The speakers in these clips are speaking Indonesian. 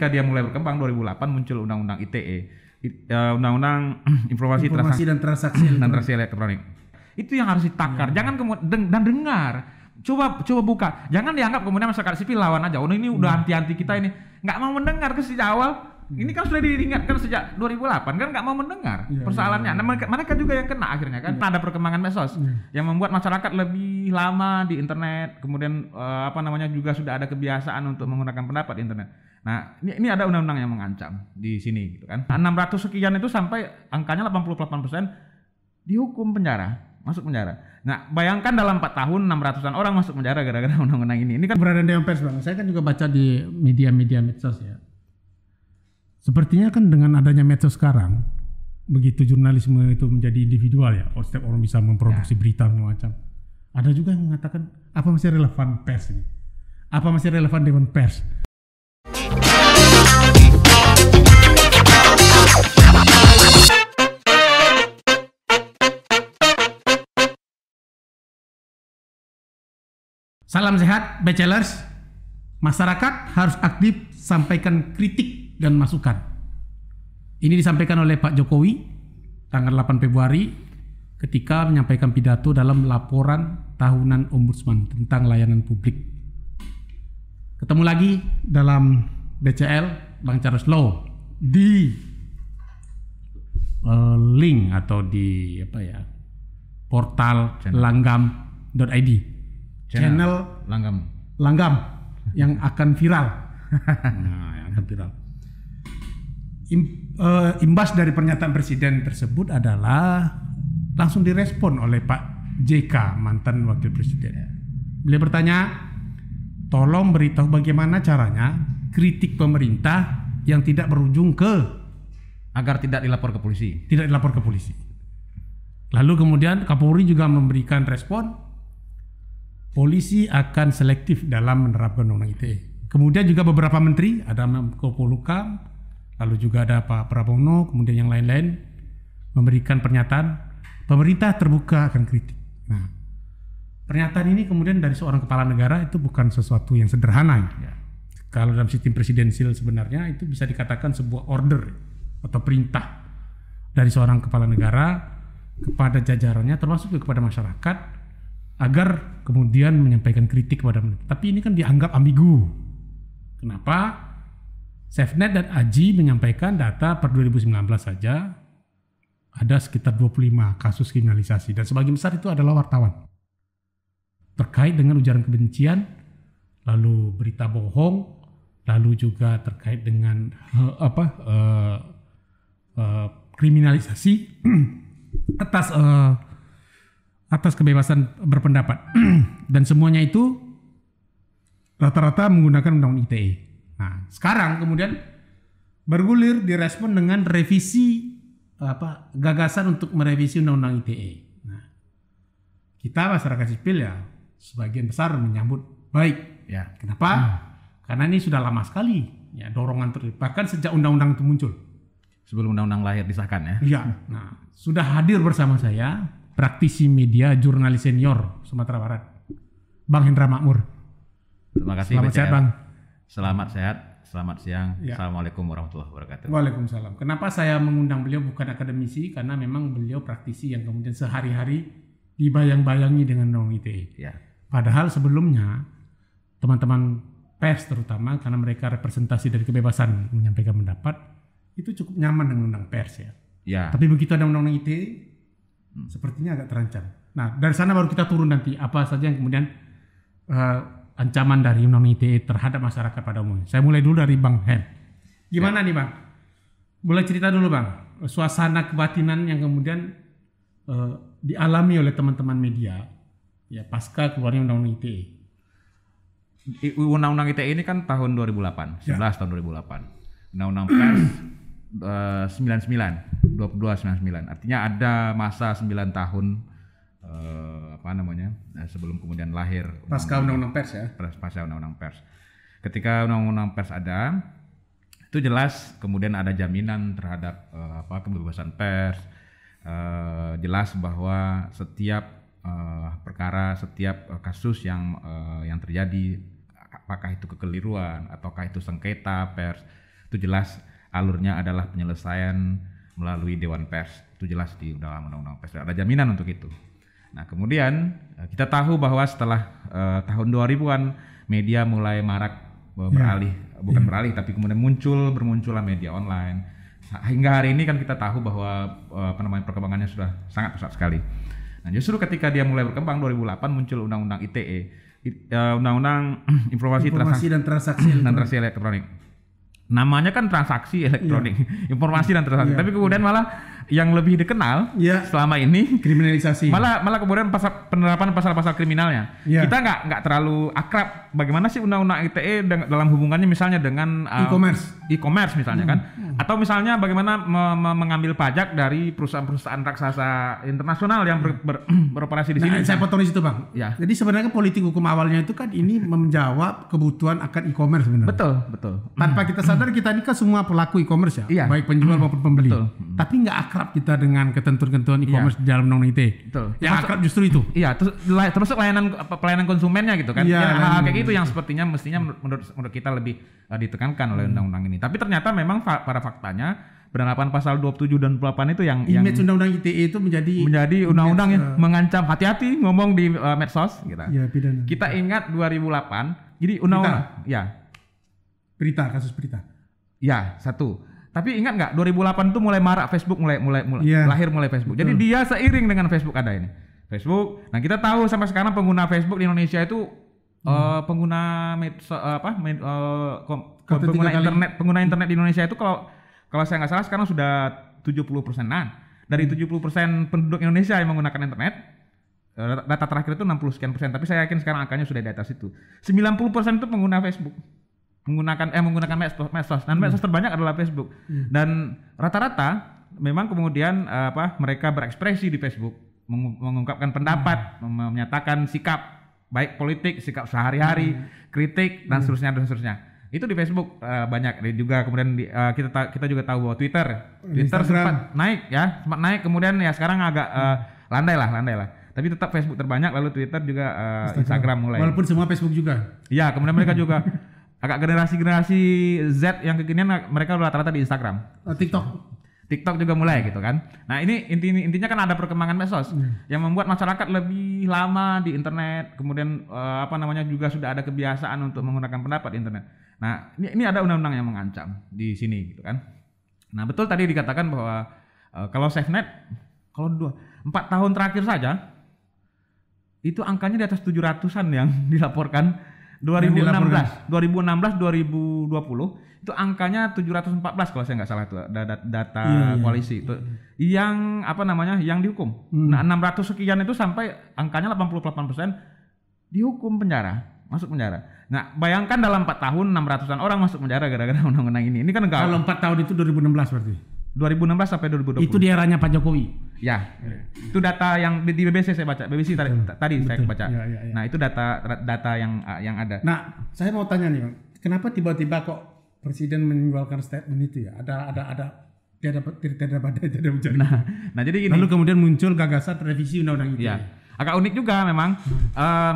ketika dia mulai berkembang 2008 muncul undang-undang ITE eh, undang-undang informasi, informasi transaksi dan transaksi elektronik. dan transaksi elektronik itu yang harus ditakar ya. jangan kemudian dan dengar coba coba buka jangan dianggap kemudian masyarakat sipil lawan aja oh ini udah iya. anti-anti kita ini nggak mau mendengar ke sejak awal ini kan sudah diingatkan sejak 2008 kan nggak mau mendengar ya, persoalannya. Ya, ya. Nah, mereka, juga yang kena akhirnya kan. Ya. ada perkembangan medsos ya. yang membuat masyarakat lebih lama di internet, kemudian uh, apa namanya juga sudah ada kebiasaan untuk menggunakan pendapat internet. Nah, ini, ini ada undang-undang yang mengancam di sini gitu kan. Nah, 600 sekian itu sampai angkanya 88% dihukum penjara, masuk penjara. Nah, bayangkan dalam 4 tahun 600-an orang masuk penjara gara-gara undang-undang ini. Ini kan berada di Pers Bang. Saya kan juga baca di media-media medsos ya. Sepertinya kan dengan adanya medsos sekarang, begitu jurnalisme itu menjadi individual ya, oh, setiap orang bisa memproduksi ya. berita macam. Ada juga yang mengatakan apa masih relevan pers ini? Apa masih relevan Dewan Pers? Salam sehat, bachelors. Masyarakat harus aktif sampaikan kritik dan masukan. Ini disampaikan oleh Pak Jokowi tanggal 8 Februari ketika menyampaikan pidato dalam laporan tahunan Ombudsman tentang layanan publik. Ketemu lagi dalam BCL Bang Charles Law di uh, link atau di apa ya portal langgam.id channel, langgam langgam yang akan viral nah, yang akan viral Im, uh, imbas dari pernyataan presiden tersebut adalah langsung direspon oleh Pak JK mantan wakil presiden ya. beliau bertanya tolong beritahu bagaimana caranya kritik pemerintah yang tidak berujung ke agar tidak dilapor ke polisi tidak dilapor ke polisi lalu kemudian Kapolri juga memberikan respon polisi akan selektif dalam menerapkan undang-undang ITE. Kemudian juga beberapa menteri, ada Menko Polhukam, lalu juga ada Pak Prabowo, kemudian yang lain-lain memberikan pernyataan pemerintah terbuka akan kritik. Nah, pernyataan ini kemudian dari seorang kepala negara itu bukan sesuatu yang sederhana. Ya. Kalau dalam sistem presidensil sebenarnya itu bisa dikatakan sebuah order atau perintah dari seorang kepala negara kepada jajarannya termasuk kepada masyarakat agar kemudian menyampaikan kritik kepada mereka. Tapi ini kan dianggap ambigu. Kenapa? SafeNet dan Aji menyampaikan data per 2019 saja ada sekitar 25 kasus kriminalisasi dan sebagian besar itu adalah wartawan. Terkait dengan ujaran kebencian, lalu berita bohong, lalu juga terkait dengan apa uh, uh, kriminalisasi atas uh, atas kebebasan berpendapat dan semuanya itu rata-rata menggunakan undang-undang ITE. Nah, sekarang kemudian bergulir direspon dengan revisi apa gagasan untuk merevisi undang-undang ITE. Nah, kita masyarakat sipil ya sebagian besar menyambut baik. Ya. Kenapa? Hmm. Karena ini sudah lama sekali ya dorongan ter bahkan sejak undang-undang itu muncul. Sebelum undang-undang lahir disahkan ya. Iya. Nah, sudah hadir bersama saya praktisi media jurnalis senior Sumatera Barat, Bang Hendra Makmur. Terima kasih. Selamat sehat Bang. Selamat sehat. Selamat siang. Ya. Assalamualaikum warahmatullahi wabarakatuh. Waalaikumsalam. Kenapa saya mengundang beliau bukan akademisi? Karena memang beliau praktisi yang kemudian sehari-hari dibayang-bayangi dengan undang ITE. Ya. Padahal sebelumnya teman-teman pers terutama karena mereka representasi dari kebebasan menyampaikan pendapat itu cukup nyaman dengan undang pers ya. Ya. Tapi begitu ada undang-undang ITE Hmm. sepertinya agak terancam. Nah dari sana baru kita turun nanti apa saja yang kemudian uh, ancaman dari undang-undang ITE terhadap masyarakat pada umumnya. Saya mulai dulu dari Bang Hen. Gimana ya. nih Bang? Boleh cerita dulu Bang suasana kebatinan yang kemudian uh, dialami oleh teman-teman media ya pasca keluarnya undang-undang ITE. Undang-undang ITE ini kan tahun 2008, ya. tahun 2008. Undang-undang pers 99 eh, 99 artinya ada masa 9 tahun uh, apa namanya eh, sebelum kemudian lahir pasca undang-undang pers ya pasca undang-undang pers ketika undang-undang pers ada itu jelas kemudian ada jaminan terhadap uh, apa kebebasan pers uh, jelas bahwa setiap uh, perkara setiap uh, kasus yang uh, yang terjadi apakah itu kekeliruan ataukah itu sengketa pers itu jelas alurnya adalah penyelesaian melalui Dewan Pers. Itu jelas di dalam Undang-Undang Pers. Ada jaminan untuk itu. Nah kemudian eh, kita tahu bahwa setelah uh, tahun 2000-an media mulai marak eh, iya. beralih, yeah. bukan yeah. beralih tapi kemudian muncul bermunculan media online. Hingga hari ini kan kita tahu bahwa uh, apa perkembangannya sudah sangat pesat sekali. Nah justru ketika dia mulai berkembang 2008 muncul undang-undang ITE, undang-undang informasi, informasi transaksi dan transaksi elektronik namanya kan transaksi elektronik, yeah. informasi dan transaksi. Yeah. Tapi kemudian yeah. malah yang lebih dikenal ya. selama ini kriminalisasi malah malah kemudian pasal penerapan pasal-pasal kriminalnya ya. kita nggak nggak terlalu akrab bagaimana sih undang-undang ITE dalam hubungannya misalnya dengan um, e-commerce e-commerce misalnya kan? hmm. kan atau misalnya bagaimana me me mengambil pajak dari perusahaan-perusahaan raksasa internasional yang ber ber beroperasi di nah, sini saya potong di situ bang ya jadi sebenarnya politik hukum awalnya itu kan ini menjawab kebutuhan akan e-commerce sebenarnya betul betul tanpa kita sadar kita ini kan semua pelaku e-commerce ya iya. baik penjual maupun pembeli betul. tapi nggak akrab akrab kita dengan ketentuan-ketentuan iya. e-commerce yeah. di dalam undang-undang ITE. Betul. Yang akrab justru itu. Iya, terus termasuk layanan pelayanan konsumennya gitu kan. Yeah, yang hal kayak gitu yang sepertinya mestinya menurut menurut kita lebih uh, ditekankan oleh undang-undang ini. Tapi ternyata memang fa para faktanya penerapan pasal 27 dan 28 itu yang image undang-undang ITE itu menjadi menjadi undang-undang yang uh, mengancam hati-hati ngomong di uh, medsos gitu. Iya, pidana. Kita ingat 2008. Jadi undang-undang ya. Berita kasus berita. Ya, satu. Tapi ingat nggak 2008 itu mulai marak Facebook mulai mulai mulai yeah. lahir mulai Facebook. Jadi dia seiring dengan Facebook ada ini. Facebook. Nah, kita tahu sampai sekarang pengguna Facebook di Indonesia itu hmm. uh, pengguna med, uh, eh, apa med, uh, kom, pengguna pengguna internet pengguna internet di Indonesia itu kalau kalau saya nggak salah sekarang sudah 70 persenan. Dari hmm. 70 persen penduduk Indonesia yang menggunakan internet, data terakhir itu 60 sekian persen, tapi saya yakin sekarang angkanya sudah di atas itu. 90 persen itu pengguna Facebook menggunakan eh menggunakan medsos. Dan hmm. medsos terbanyak adalah Facebook. Hmm. Dan rata-rata memang kemudian eh, apa mereka berekspresi di Facebook, mengungkapkan pendapat, hmm. menyatakan sikap baik politik, sikap sehari-hari, kritik dan seterusnya dan seterusnya. Itu di Facebook eh, banyak dan juga kemudian di, eh, kita kita juga tahu bahwa Twitter, oh, Twitter Instagram. sempat naik ya, sempat naik kemudian ya sekarang agak uh, landai lah, landai lah tapi tetap Facebook terbanyak lalu Twitter juga uh, Instagram. Instagram mulai walaupun semua Facebook juga iya kemudian mereka juga agak generasi-generasi Z yang kekinian mereka rata-rata di Instagram. Oh, TikTok. TikTok juga mulai gitu kan. Nah ini inti intinya kan ada perkembangan medsos hmm. yang membuat masyarakat lebih lama di internet, kemudian uh, apa namanya juga sudah ada kebiasaan untuk menggunakan pendapat di internet. Nah ini, ini ada undang-undang yang mengancam di sini gitu kan. Nah betul tadi dikatakan bahwa uh, kalau SafeNet kalau dua empat tahun terakhir saja itu angkanya di atas 700-an yang dilaporkan 2016, 2016 2020 itu angkanya 714 kalau saya nggak salah itu eh, data iya, iya. koalisi iya. itu. Yang apa namanya? yang dihukum. Hmm. Nah, 600 sekian itu sampai angkanya 88% dihukum penjara, masuk penjara. Nah, bayangkan dalam 4 tahun 600-an orang masuk penjara gara-gara undang-undang ini. Ini kan enggak. Kalau 4 tahun itu 2016 berarti. 2016 sampai 2020. Itu di eranya Pak Jokowi. Ya, itu data yang di BBC saya baca, BBC tadi, hmm. Betul. tadi Betul. saya baca. Ya, ya, ya. Nah itu data data yang ah, yang ada. Nah, saya mau tanya nih, kenapa tiba-tiba kok Presiden mengeluarkan statement itu ya? Ada ada ada tidak tidak tidak badai tidak hujan. Nah, nah jadi gini. Lalu kemudian muncul gagasan revisi undang-undang itu. Ya. ya? Agak unik juga memang. uh,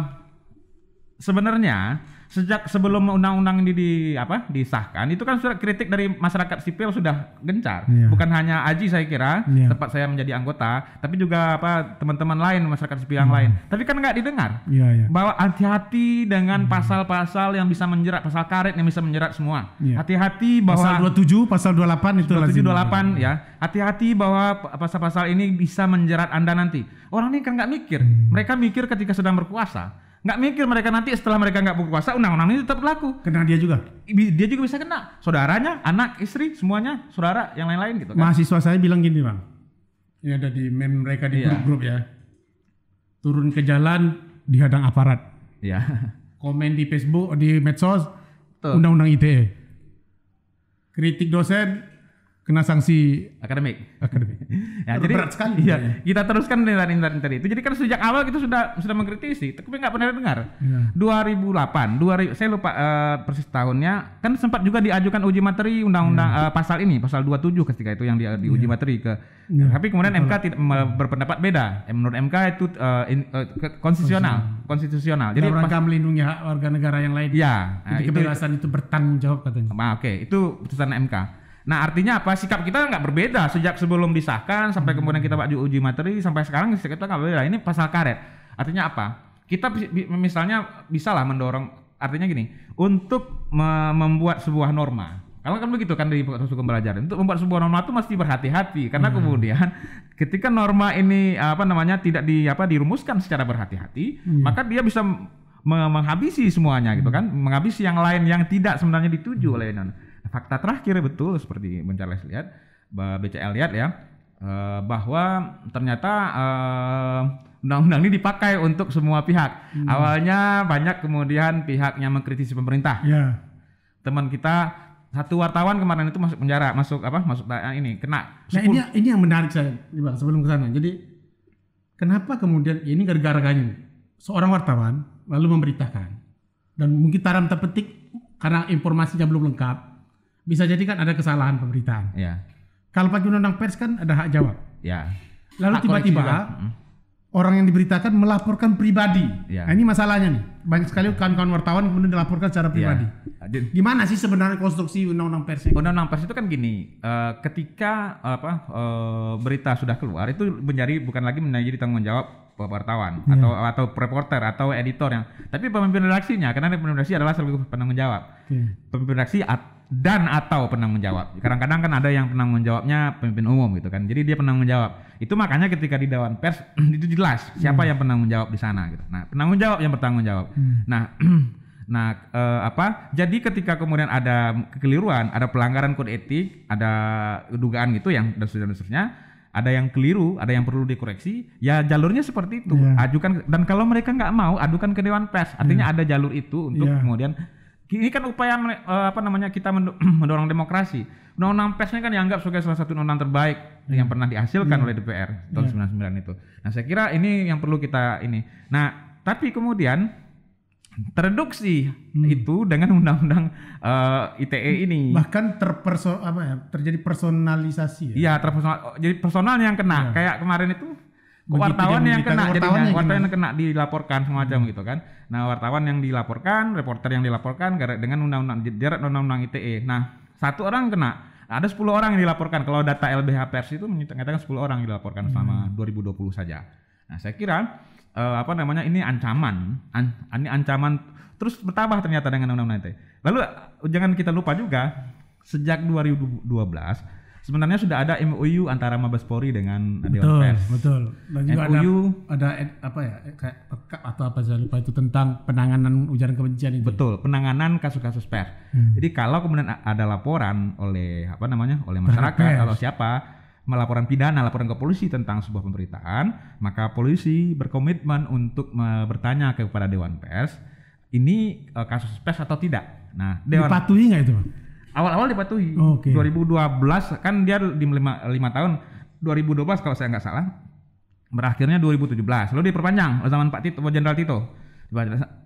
sebenarnya sejak sebelum undang-undang ini di apa disahkan itu kan sudah kritik dari masyarakat sipil sudah gencar yeah. bukan hanya Aji saya kira yeah. tempat saya menjadi anggota tapi juga apa teman-teman lain masyarakat sipil yang iya. lain tapi kan nggak didengar yeah, yeah. bahwa hati-hati dengan iya. pasal-pasal yang bisa menjerat pasal karet yang bisa menjerat semua iya. hati-hati yeah. bahwa pasal 27 pasal 28 itu 27 28 ya hati-hati bahwa pasal-pasal ini bisa menjerat Anda nanti orang ini kan nggak mikir mm. mereka mikir ketika sedang berkuasa nggak mikir mereka nanti setelah mereka nggak berkuasa undang-undang ini tetap berlaku kena dia juga dia juga bisa kena saudaranya anak istri semuanya saudara yang lain-lain gitu kan mahasiswa saya bilang gini bang ini ada di meme mereka di iya. grup-grup iya. ya turun ke jalan dihadang aparat ya komen di Facebook di medsos undang-undang ITE kritik dosen kena sanksi akademik. Akademik. ya, jadi berat sekali. Iya, kita teruskan dari dari intan itu. Jadi kan sejak awal kita sudah sudah mengkritisi, tapi nggak pernah dengar. Ya. 2008, 2000 saya lupa uh, persis tahunnya, kan sempat juga diajukan uji materi undang-undang ya. uh, pasal ini, pasal 27 ketika itu yang di, diuji ya. materi ke. Ya. Tapi kemudian ya. MK tidak berpendapat beda. Menurut MK itu uh, in, uh, konstitusional, konstitusional. Jadi Dalam rangka melindungi hak warga negara yang lain. Iya. Nah, kebebasan itu, itu bertanggung jawab katanya. Ah, oke, okay. itu putusan MK. Nah artinya apa? Sikap kita nggak berbeda sejak sebelum disahkan sampai hmm. kemudian kita baju uji materi sampai sekarang sikap kita nggak berbeda. Ini pasal karet. Artinya apa? Kita misalnya bisa lah mendorong. Artinya gini, untuk me membuat sebuah norma. Kalau kan begitu kan di proses hukum belajar. Untuk membuat sebuah norma itu mesti berhati-hati karena hmm. kemudian ketika norma ini apa namanya tidak di apa dirumuskan secara berhati-hati, hmm. maka dia bisa menghabisi semuanya gitu kan, hmm. menghabisi yang lain yang tidak sebenarnya dituju hmm. oleh non fakta terakhir betul seperti mencari Charles lihat, BCL lihat ya eh, bahwa ternyata eh, undang-undang ini dipakai untuk semua pihak. Hmm. Awalnya banyak kemudian pihaknya mengkritisi pemerintah. Ya. Teman kita satu wartawan kemarin itu masuk penjara, masuk apa? Masuk ini kena. Nah, ini ini yang menarik saya Bang sebelum ke sana. Jadi kenapa kemudian ini gara-garanya gara seorang wartawan lalu memberitakan dan mungkin taram terpetik karena informasinya belum lengkap bisa jadi kan ada kesalahan pemberitaan. Ya. Kalau pakai undang-undang pers kan ada hak jawab. Ya. Lalu tiba-tiba orang yang diberitakan melaporkan pribadi. Ya. Nah, ini masalahnya nih. Banyak sekali iya. kawan-kawan wartawan kemudian dilaporkan secara iya. pribadi. Ya. Gimana sih sebenarnya konstruksi undang-undang pers? Undang-undang pers itu kan gini, uh, ketika apa uh, berita sudah keluar itu menjadi bukan lagi menjadi tanggung jawab wartawan yeah. atau atau reporter atau editor yang tapi pemimpin redaksinya karena pemimpin redaksi adalah selalu penanggung jawab yeah. pemimpin redaksi at, dan atau penanggung jawab kadang-kadang kan ada yang penanggung jawabnya pemimpin umum gitu kan jadi dia penanggung jawab itu makanya ketika di dewan pers itu jelas iya. siapa yeah. yang penanggung jawab di sana gitu nah penanggung jawab yang bertanggung jawab yeah. Hmm. nah Nah, eh, apa? Jadi ketika kemudian ada kekeliruan, ada pelanggaran kode etik, ada dugaan gitu yang dan seterusnya, ada yang keliru, ada yang perlu dikoreksi, ya jalurnya seperti itu. Yeah. Ajukan dan kalau mereka nggak mau, adukan ke Dewan Pers. Artinya yeah. ada jalur itu untuk yeah. kemudian ini kan upaya eh, apa namanya kita mendorong demokrasi. Undang-undang persnya kan dianggap sebagai salah satu undang-undang terbaik yeah. yang pernah dihasilkan yeah. oleh DPR tahun yeah. Iya. 99 itu. Nah, saya kira ini yang perlu kita ini. Nah, tapi kemudian tereduksi hmm. itu dengan undang-undang uh, eh, ITE hmm. ini. Bahkan terperso apa ya? Terjadi personalisasi ya. ya terpersonal. Jadi personal yang kena. Ya. Kayak kemarin itu wartawan yang, kena jadi wartawan yang kena. dilaporkan semacam hmm. gitu kan. Nah, wartawan yang dilaporkan, reporter yang dilaporkan dengan undang-undang jerat undang-undang ITE. Nah, satu orang kena ada 10 orang yang dilaporkan kalau data LBH Pers itu menyatakan 10 orang yang dilaporkan selama hmm. dua 2020 saja. Nah, saya kira uh, apa namanya ini ancaman, An ini ancaman terus bertambah ternyata dengan undang-undang ITE. Lalu eh, jangan kita lupa juga sejak 2012 sebenarnya sudah ada MOU antara Mabes Polri dengan Dewan Pers. Betul. Dan juga MOU ada, ada apa ya kayak perkap atau apa saya lupa itu tentang penanganan ujaran kebencian itu. Betul, penanganan kasus-kasus pers. Hmm. Jadi kalau kemudian ada laporan oleh apa namanya? oleh masyarakat atau siapa melaporan pidana, laporan ke polisi tentang sebuah pemberitaan, maka polisi berkomitmen untuk bertanya kepada dewan pers ini uh, kasus pers atau tidak. Nah, dewan dipatuhi nggak itu? Awal-awal dipatuhi. Oh, okay. 2012 kan dia di lima, lima tahun 2012 kalau saya nggak salah berakhirnya 2017 lalu diperpanjang zaman Pak Tito Jenderal Tito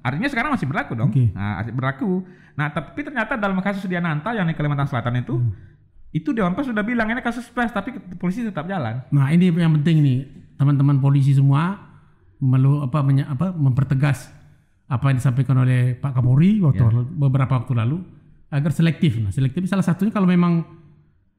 artinya sekarang masih berlaku dong okay. nah, berlaku nah tapi ternyata dalam kasus Diananta yang di Kalimantan Selatan itu hmm itu Dewan Pers sudah bilang ini kasus pers tapi polisi tetap jalan. Nah ini yang penting nih teman-teman polisi semua melu apa, menye, apa mempertegas apa yang disampaikan oleh Pak Kapolri waktu yeah. beberapa waktu lalu agar selektif. Nah selektif salah satunya kalau memang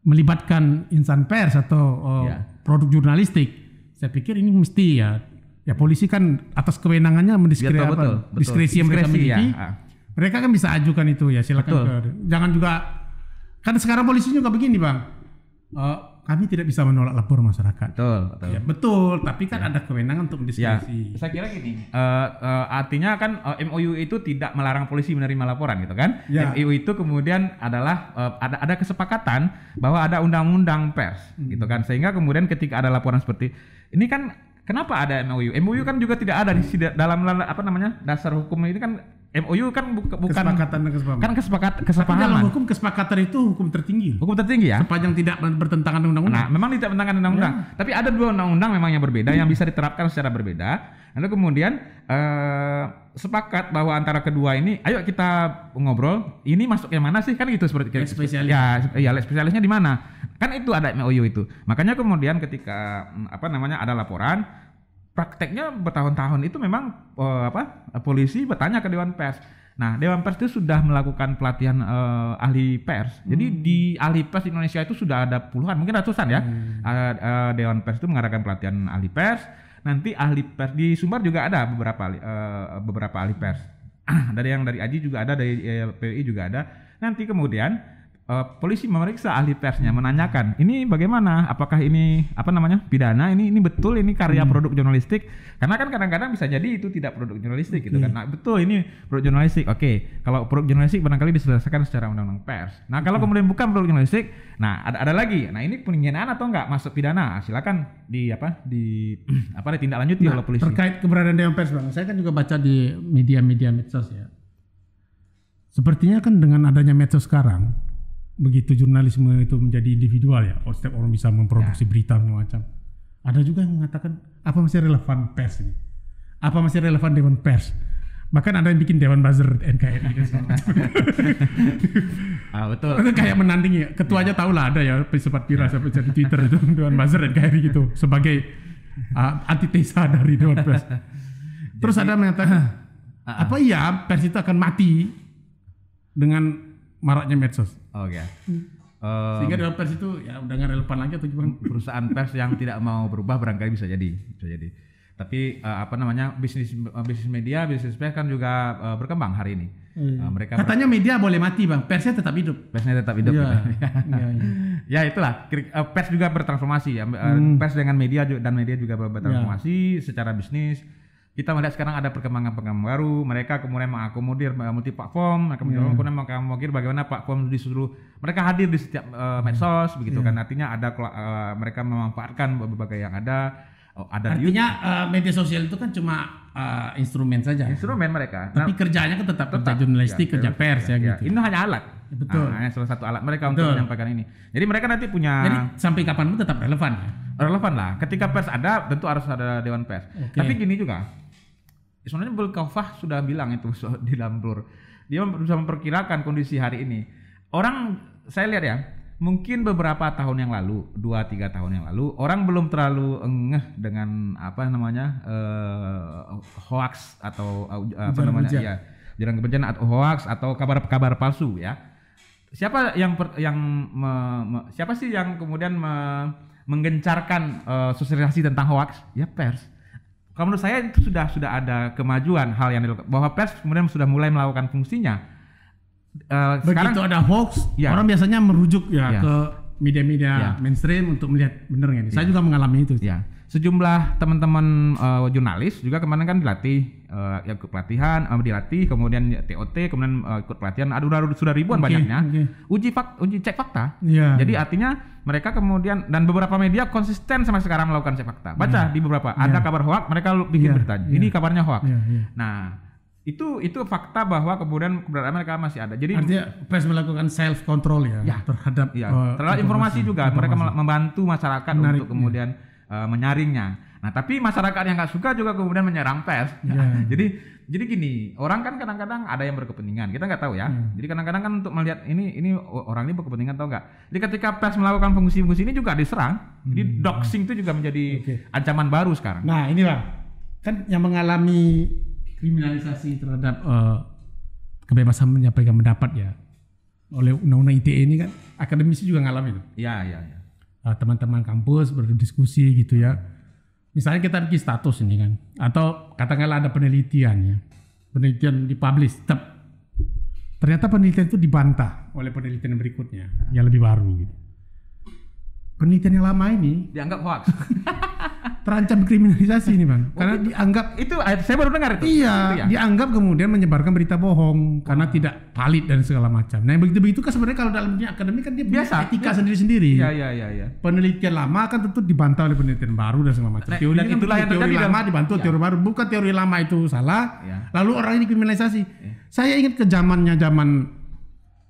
melibatkan insan pers atau uh, oh, yeah. produk jurnalistik, saya pikir ini mesti ya ya polisi kan atas kewenangannya mendiskresi ya, betul, diskresi yang mereka Ya. Ah. Mereka kan bisa ajukan itu ya silakan. jangan juga Kan sekarang polisi juga begini bang. Uh, kami tidak bisa menolak lapor masyarakat. Betul, ya, betul. Ya, betul, tapi kan ya. ada kewenangan untuk diskusi Ya. Saya kira gini, uh, uh, artinya kan uh, MOU itu tidak melarang polisi menerima laporan gitu kan? Ya. MOU itu kemudian adalah uh, ada ada kesepakatan bahwa ada undang-undang pers hmm. gitu kan. Sehingga kemudian ketika ada laporan seperti ini kan kenapa ada MOU? MOU kan juga tidak ada di dalam apa namanya dasar hukum ini kan MOU kan buka, bukan kesepakatan dan kesepakatan. Kan kesepakat kesepakatan. dalam hukum kesepakatan itu hukum tertinggi. Hukum tertinggi ya. Sepanjang tidak bertentangan dengan undang-undang. Nah, memang tidak bertentangan ya. undang-undang. Ya. Tapi ada dua undang-undang memang yang berbeda hmm. yang bisa diterapkan secara berbeda. Lalu kemudian eh, sepakat bahwa antara kedua ini, ayo kita ngobrol. Ini masuk yang mana sih kan gitu seperti kayak spesialis. Ya, ya spesialisnya di mana? Kan itu ada MOU itu. Makanya kemudian ketika mm, apa namanya ada laporan prakteknya bertahun-tahun itu memang uh, apa polisi bertanya ke dewan pers. Nah, dewan pers itu sudah melakukan pelatihan uh, ahli pers. Jadi hmm. di ahli pers di Indonesia itu sudah ada puluhan, mungkin ratusan ya. Hmm. Uh, uh, dewan pers itu mengadakan pelatihan ahli pers. Nanti ahli pers di Sumbar juga ada beberapa uh, beberapa ahli pers. dari yang dari Aji juga ada, dari uh, PWI juga ada. Nanti kemudian uh, polisi memeriksa ahli persnya menanyakan ini bagaimana apakah ini apa namanya pidana ini ini betul ini karya hmm. produk jurnalistik karena kan kadang-kadang bisa jadi itu tidak produk jurnalistik gitu kan iya. nah, betul ini produk jurnalistik oke okay. kalau produk jurnalistik barangkali diselesaikan secara undang-undang pers nah kalau iya. kemudian bukan produk jurnalistik nah ada ada lagi nah ini penginginan atau enggak masuk pidana nah, silakan di apa di apa ditindak lanjut nah, oleh polisi terkait keberadaan dewan pers bang saya kan juga baca di media-media medsos ya Sepertinya kan dengan adanya medsos sekarang, begitu jurnalisme itu menjadi individual ya, oh, setiap orang bisa memproduksi ya. berita macam. Ada juga yang mengatakan apa masih relevan pers ini? Apa masih relevan dewan pers? Bahkan ada yang bikin dewan buzzer NKRI dan ah, betul. Itu kayak menanding ya. Ketuanya aja ya. tahu lah ada ya sempat viral ya. sampai jadi Twitter itu dewan buzzer NKRI gitu sebagai uh, antitesa dari dewan pers. Terus ada yang mengatakan ah, ah. apa iya pers itu akan mati dengan maraknya medsos. Oke. Okay. Hmm. Um, sehingga dalam pers itu ya udah nggak relevan lagi atau gimana perusahaan pers yang tidak mau berubah barangkali bisa jadi bisa jadi tapi uh, apa namanya bisnis uh, bisnis media bisnis pers kan juga uh, berkembang hari ini hmm. uh, mereka katanya media boleh mati bang persnya tetap hidup persnya tetap hidup ya, gitu. ya, ya. ya itulah pers juga bertransformasi ya hmm. pers dengan media dan media juga iya. bertransformasi ya. secara bisnis kita melihat sekarang ada perkembangan-perkembangan baru, mereka kemudian mengakomodir multi platform, mereka yeah. kemudian mengakomodir bagaimana platform di seluruh mereka hadir di setiap uh, medsos yeah. begitu yeah. kan artinya ada uh, mereka memanfaatkan berbagai yang ada oh, ada artinya uh, media sosial itu kan cuma uh, instrumen saja. Instrumen mereka. Tapi nah, kerjanya kan tetap, tetap kerja jurnalistik, ya, kerja ya, pers ya, ya, ya gitu. Ini hanya alat. Ya, betul. Ah, hanya salah satu alat mereka Betul. untuk menyampaikan ini. Jadi mereka nanti punya Jadi sampai kapan pun tetap relevan Relevan lah. Ketika pers ada, tentu harus ada dewan pers. Okay. Tapi gini juga. Sebenarnya Bulkafah sudah bilang itu di Lampur. Dia bisa memperkirakan kondisi hari ini. Orang saya lihat ya, mungkin beberapa tahun yang lalu, dua tiga tahun yang lalu, orang belum terlalu ngeh dengan apa namanya? Uh, hoax atau uh, apa namanya? Hujan. ya, jalan kebencian atau hoax atau kabar-kabar palsu ya. Siapa yang per, yang me, me, siapa sih yang kemudian me, menggencarkan uh, sosialisasi tentang hoax? Ya pers. Kalau menurut saya itu sudah sudah ada kemajuan hal yang dilakukan bahwa pers kemudian sudah mulai melakukan fungsinya uh, Begitu sekarang ada hoax, ya. orang biasanya merujuk ya, ya. ke media-media ya. mainstream untuk melihat bener nggak ini Ya. Saya juga mengalami itu. Ya. Sejumlah teman-teman uh, jurnalis juga kemarin kan dilatih, uh, ya ikut pelatihan, uh, dilatih, kemudian TOT, ya kemudian uh, ikut pelatihan. Aduh, aduh sudah ribuan okay, banyaknya. Okay. Uji fak, uji cek fakta. ya. Jadi artinya mereka kemudian dan beberapa media konsisten sampai sekarang melakukan cek fakta. Baca ya. di beberapa ya. ada kabar hoax, mereka bikin ya. berita. Ya. Ini kabarnya hoax. ya. Ya. Nah itu itu fakta bahwa kemudian keberadaan mereka masih ada. Jadi artinya pers melakukan self control ya, ya terhadap ya, informasi, informasi juga informasi. mereka membantu masyarakat Menarik, untuk ya. kemudian ya. uh, menyaringnya. Nah, tapi masyarakat yang nggak suka juga kemudian menyerang pers. Ya. jadi jadi gini, orang kan kadang-kadang ada yang berkepentingan. Kita nggak tahu ya. ya. Jadi kadang-kadang kan untuk melihat ini ini orang ini berkepentingan atau enggak. Jadi ketika pers melakukan fungsi-fungsi ini juga diserang. Hmm. Jadi doxing itu juga menjadi okay. ancaman baru sekarang. Nah, inilah kan yang mengalami kriminalisasi terhadap uh, kebebasan menyampaikan pendapat ya oleh undang-undang ITE ini kan akademisi juga ngalamin. Iya iya. Ya. Uh, teman-teman kampus berdiskusi gitu ya. Misalnya kita bikin status ini kan, atau katakanlah ada penelitian ya, penelitian dipublish, tetap ternyata penelitian itu dibantah oleh penelitian yang berikutnya nah. yang lebih baru gitu. Penelitian yang lama ini dianggap hoax. terancam kriminalisasi ini bang oh, karena dianggap itu saya baru dengar itu iya itu ya? dianggap kemudian menyebarkan berita bohong karena tidak valid dan segala macam nah yang begitu begitu kan sebenarnya kalau dalam dunia akademik kan dia biasa etika iya. sendiri sendiri ya, ya ya ya penelitian lama kan tentu dibantah oleh penelitian baru dan segala macam nah, teori itu kan itulah yang teori lama dibantu ya. teori baru bukan teori lama itu salah ya. lalu orang ini kriminalisasi ya. saya ingat ke zamannya zaman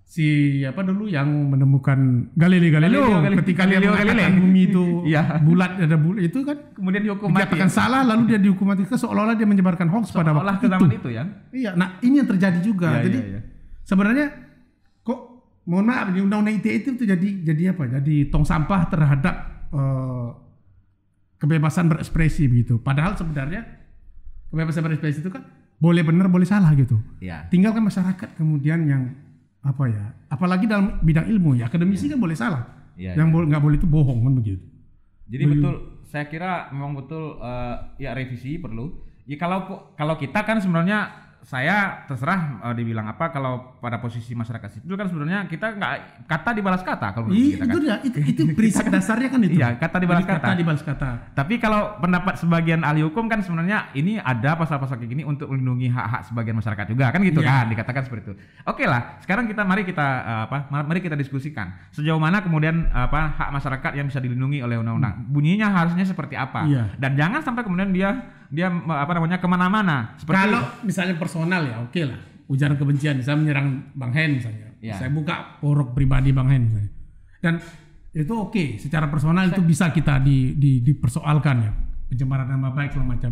si apa dulu yang menemukan Galileo Galileo, Galileo, ketika Galileo, dia Galileo. bumi itu ya. bulat ada bulat itu kan kemudian dihukum mati dia ya? salah lalu dia dihukum mati seolah-olah dia menyebarkan hoax pada waktu ke zaman itu. itu ya iya nah ini yang terjadi juga ya, jadi ya, ya. sebenarnya kok mohon maaf di undang-undang ITE itu jadi jadi apa jadi tong sampah terhadap uh, kebebasan berekspresi begitu padahal sebenarnya kebebasan berekspresi itu kan boleh benar boleh salah gitu ya. tinggal kan masyarakat kemudian yang apa ya apalagi dalam bidang ilmu ya akademisi ya. kan boleh salah ya, yang iya. nggak ya. bo boleh itu bohong kan begitu jadi Bagi... betul saya kira memang betul uh, ya revisi perlu ya kalau kalau kita kan sebenarnya saya terserah uh, dibilang apa kalau pada posisi masyarakat sipil kan sebenarnya kita nggak kata dibalas kata kalau Ih, kita itu kan. itu, itu prinsip kan- dasarnya kan itu. Iya, kata dibalas kata. Kata dibalas kata. Tapi kalau pendapat sebagian ahli hukum kan sebenarnya ini ada pasal-pasal kayak gini untuk melindungi hak-hak sebagian masyarakat juga kan gitu yeah. kan dikatakan seperti itu. Oke lah, sekarang kita mari kita uh, apa? Mari kita diskusikan sejauh mana kemudian eh, apa hak masyarakat yang bisa dilindungi oleh undang-undang. Hmm. Bunyinya harusnya seperti apa? Yeah. Dan jangan sampai kemudian dia dia apa namanya kemana-mana. kalau misalnya personal ya oke okay lah ujaran kebencian saya menyerang bang Hen misalnya ya. saya buka porok pribadi bang Hen misalnya dan itu oke okay. secara personal saya, itu bisa kita di, di dipersoalkan ya pencemaran nama baik segala macam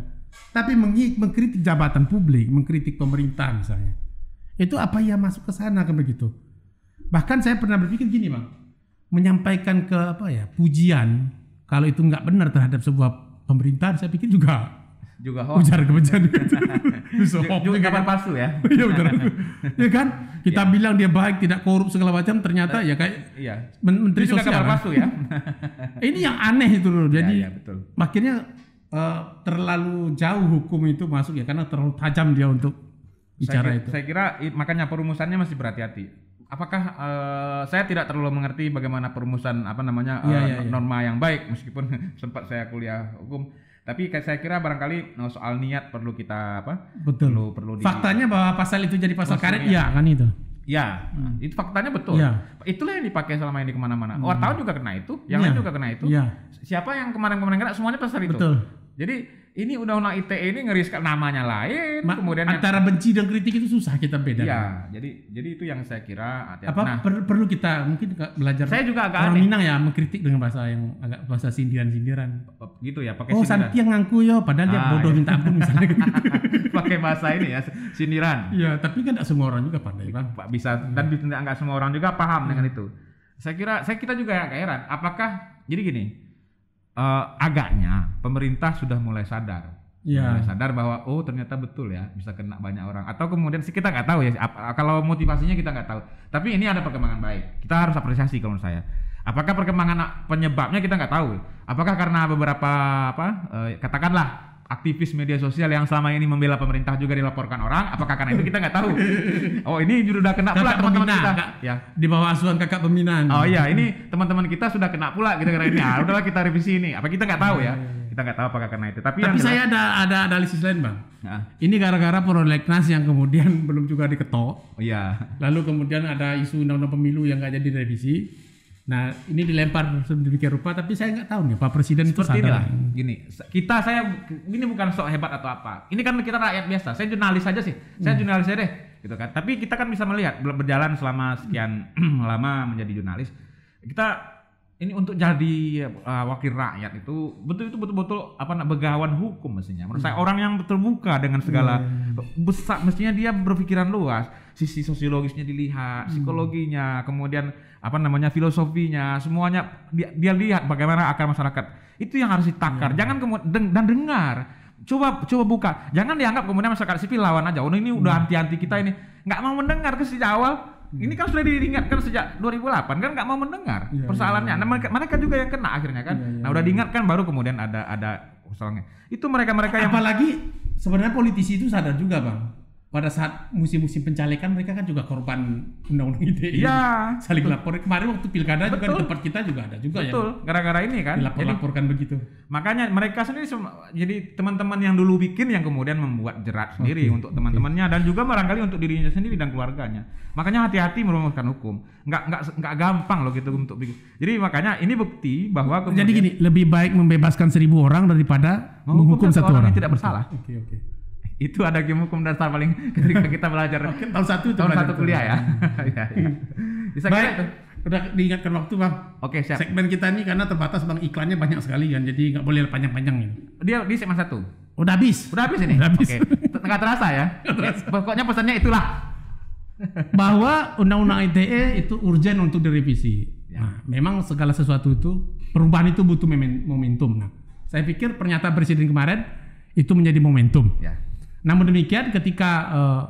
tapi meng, mengkritik jabatan publik mengkritik pemerintah misalnya itu apa ya masuk ke sana kan begitu bahkan saya pernah berpikir gini bang menyampaikan ke apa ya pujian kalau itu nggak benar terhadap sebuah pemerintahan saya pikir juga Oh, juga hoax. Ujar kebencian itu. Bisa hoax. Juga kabar palsu ya. Iya benar. ya kan? Kita ya. bilang dia baik, tidak korup segala macam, ternyata ya kayak iya. menteri itu juga sosial. kabar palsu ya. Ini yang aneh itu loh. Jadi ya, ya, betul. makinnya uh, terlalu jauh hukum itu masuk ya karena terlalu tajam dia untuk bicara saya, itu. Saya kira makanya perumusannya masih berhati-hati apakah uh, saya tidak terlalu mengerti bagaimana perumusan apa namanya yeah, iya, uh, iya, yeah, norma yang baik meskipun sempat saya kuliah hukum tapi saya kira barangkali soal niat perlu kita apa? Betul. Perlu perlu di, Faktanya bahwa pasal itu jadi pasal karet ya kan itu. Ya, hmm. itu faktanya betul. Ya. Itulah yang dipakai selama ini kemana-mana. Hmm. Wartawan juga kena itu, yang ya. lain iya. juga kena itu. Ya. Siapa yang kemarin-kemarin kena semuanya pasal itu. Betul. Jadi ini undang-undang ITE ini ngeriskan namanya lain, Ma kemudian antara benci dan kritik itu susah kita bedakan. Iya, jadi jadi itu yang saya kira hati -hati. apa nah, per perlu kita mungkin belajar. Saya juga agak orang aneh. Minang ya mengkritik dengan bahasa yang agak bahasa sindiran-sindiran. Gitu ya, pakai oh, sindiran. Santi yang ngaku yo, ya, padahal ah, dia bodoh iya. minta ampun misalnya. Gitu. pakai bahasa ini ya, sindiran. Iya, tapi kan tidak semua orang juga pandai bang. Bisa hmm. dan iya. tidak nggak semua orang juga paham hmm. dengan iya. itu. Saya kira, saya kita juga agak heran. Apakah jadi gini? uh, agaknya pemerintah sudah mulai sadar Ya. mulai sadar bahwa oh ternyata betul ya bisa kena banyak orang atau kemudian sih kita nggak tahu ya apa, kalau motivasinya kita nggak tahu tapi ini ada perkembangan baik kita harus apresiasi kalau menurut saya apakah perkembangan ah, penyebabnya kita nggak tahu apakah karena beberapa apa eh, katakanlah aktivis media sosial yang selama ini membela pemerintah juga dilaporkan orang apakah karena itu kita nggak tahu oh ini udah kena pula teman-teman kita kak, ya di bawah asuhan kakak pembinaan oh iya ini teman-teman kita sudah kena pula kita gitu karena ini ah udahlah kita revisi ini apa kita nggak tahu ya iya, iya, iya. kita nggak tahu apakah karena itu tapi tapi saya ada ada analisis lain bang nah. ini gara-gara prolegnas yang kemudian belum juga diketok oh, iya lalu kemudian ada isu undang-undang pemilu yang nggak jadi revisi Nah, ini dilempar sedemikian rupa, tapi saya nggak tahu nih Pak Presiden Seperti itu sadar. Inilah, gini, kita saya ini bukan sok hebat atau apa. Ini kan kita rakyat biasa. Saya jurnalis saja sih. Saya hmm. jurnalis aja deh, gitu kan. Tapi kita kan bisa melihat berjalan selama sekian lama menjadi jurnalis. Kita ini untuk jadi uh, wakil rakyat itu betul itu betul-betul apa nak begawan hukum mestinya. Menurut hmm. saya orang yang terbuka dengan segala hmm. besar mestinya dia berpikiran luas, sisi sosiologisnya dilihat, hmm. psikologinya, kemudian apa namanya filosofinya, semuanya dia, dia lihat bagaimana akar masyarakat. Itu yang harus ditakar. Hmm. Jangan kemudian dan dengar. Coba coba buka. Jangan dianggap kemudian masyarakat sipil lawan aja. Oh ini udah hmm. anti-anti kita ini. nggak mau mendengar ke sejak awal Hmm. ini kan sudah diingatkan sejak 2008 kan nggak mau mendengar ya, persoalannya. Ya, ya. Nah, mereka, juga yang kena akhirnya kan. Ya, ya, nah udah iya. diingatkan baru kemudian ada ada usulannya. Itu mereka mereka yang apalagi sebenarnya politisi itu sadar juga bang pada saat musim-musim pencalekan mereka kan juga korban undang-undang ITE kan. ya, saling betul. lapor kemarin waktu pilkada betul. juga di tempat kita juga ada juga betul. ya gara-gara ini kan dilapor-laporkan begitu makanya mereka sendiri jadi teman-teman yang dulu bikin yang kemudian membuat jerat sendiri okay. untuk teman-temannya okay. dan juga barangkali untuk dirinya sendiri dan keluarganya makanya hati-hati merumuskan hukum nggak nggak nggak gampang loh gitu untuk bikin jadi makanya ini bukti bahwa kemudian, jadi gini lebih baik membebaskan seribu orang daripada menghukum, satu orang, orang yang tidak bersalah oke okay, oke okay itu ada game hukum dasar paling ketika kita belajar Oke, tahun satu tahun satu kuliah ya. ya, ya. Bisa Baik. Kita, udah diingatkan waktu bang. Oke okay, siap. Segmen kita ini karena terbatas bang iklannya banyak sekali kan, jadi nggak boleh panjang-panjang ini. Dia di segmen satu. Udah habis. Udah habis ini. Udah habis. Oke. Okay. Nggak terasa ya. Terasa. Pokoknya pesannya itulah bahwa undang-undang ITE itu urgent untuk direvisi. Ya. Nah, memang segala sesuatu itu perubahan itu butuh momentum. Nah, saya pikir pernyataan presiden kemarin itu menjadi momentum. Ya namun demikian ketika uh,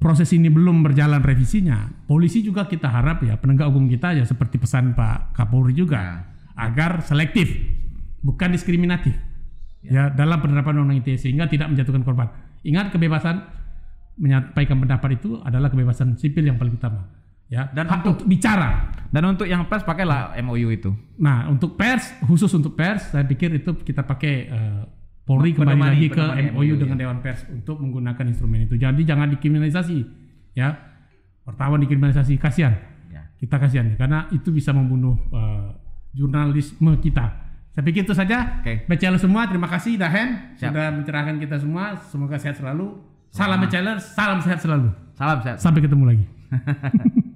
proses ini belum berjalan revisinya, polisi juga kita harap ya penegak hukum kita ya seperti pesan Pak Kapolri juga ya. agar selektif, bukan diskriminatif ya, ya dalam penerapan undang-undang ITE sehingga tidak menjatuhkan korban. Ingat kebebasan menyampaikan pendapat itu adalah kebebasan sipil yang paling utama ya dan hak untuk, untuk bicara dan untuk yang pers pakailah MOU itu nah untuk pers khusus untuk pers saya pikir itu kita pakai uh, Polri kembali lagi ke MOU dengan ya. Dewan Pers untuk menggunakan instrumen itu. Jadi jangan dikriminalisasi, ya. Pertama dikriminalisasi, kasihan. Ya. Kita kasihan karena itu bisa membunuh uh, jurnalisme kita. Saya pikir itu saja. Oke. Bachelor semua, terima kasih Dahen sudah mencerahkan kita semua. Semoga sehat selalu. Salam Bachelor, salam sehat selalu. Salam sehat. Sampai ketemu lagi.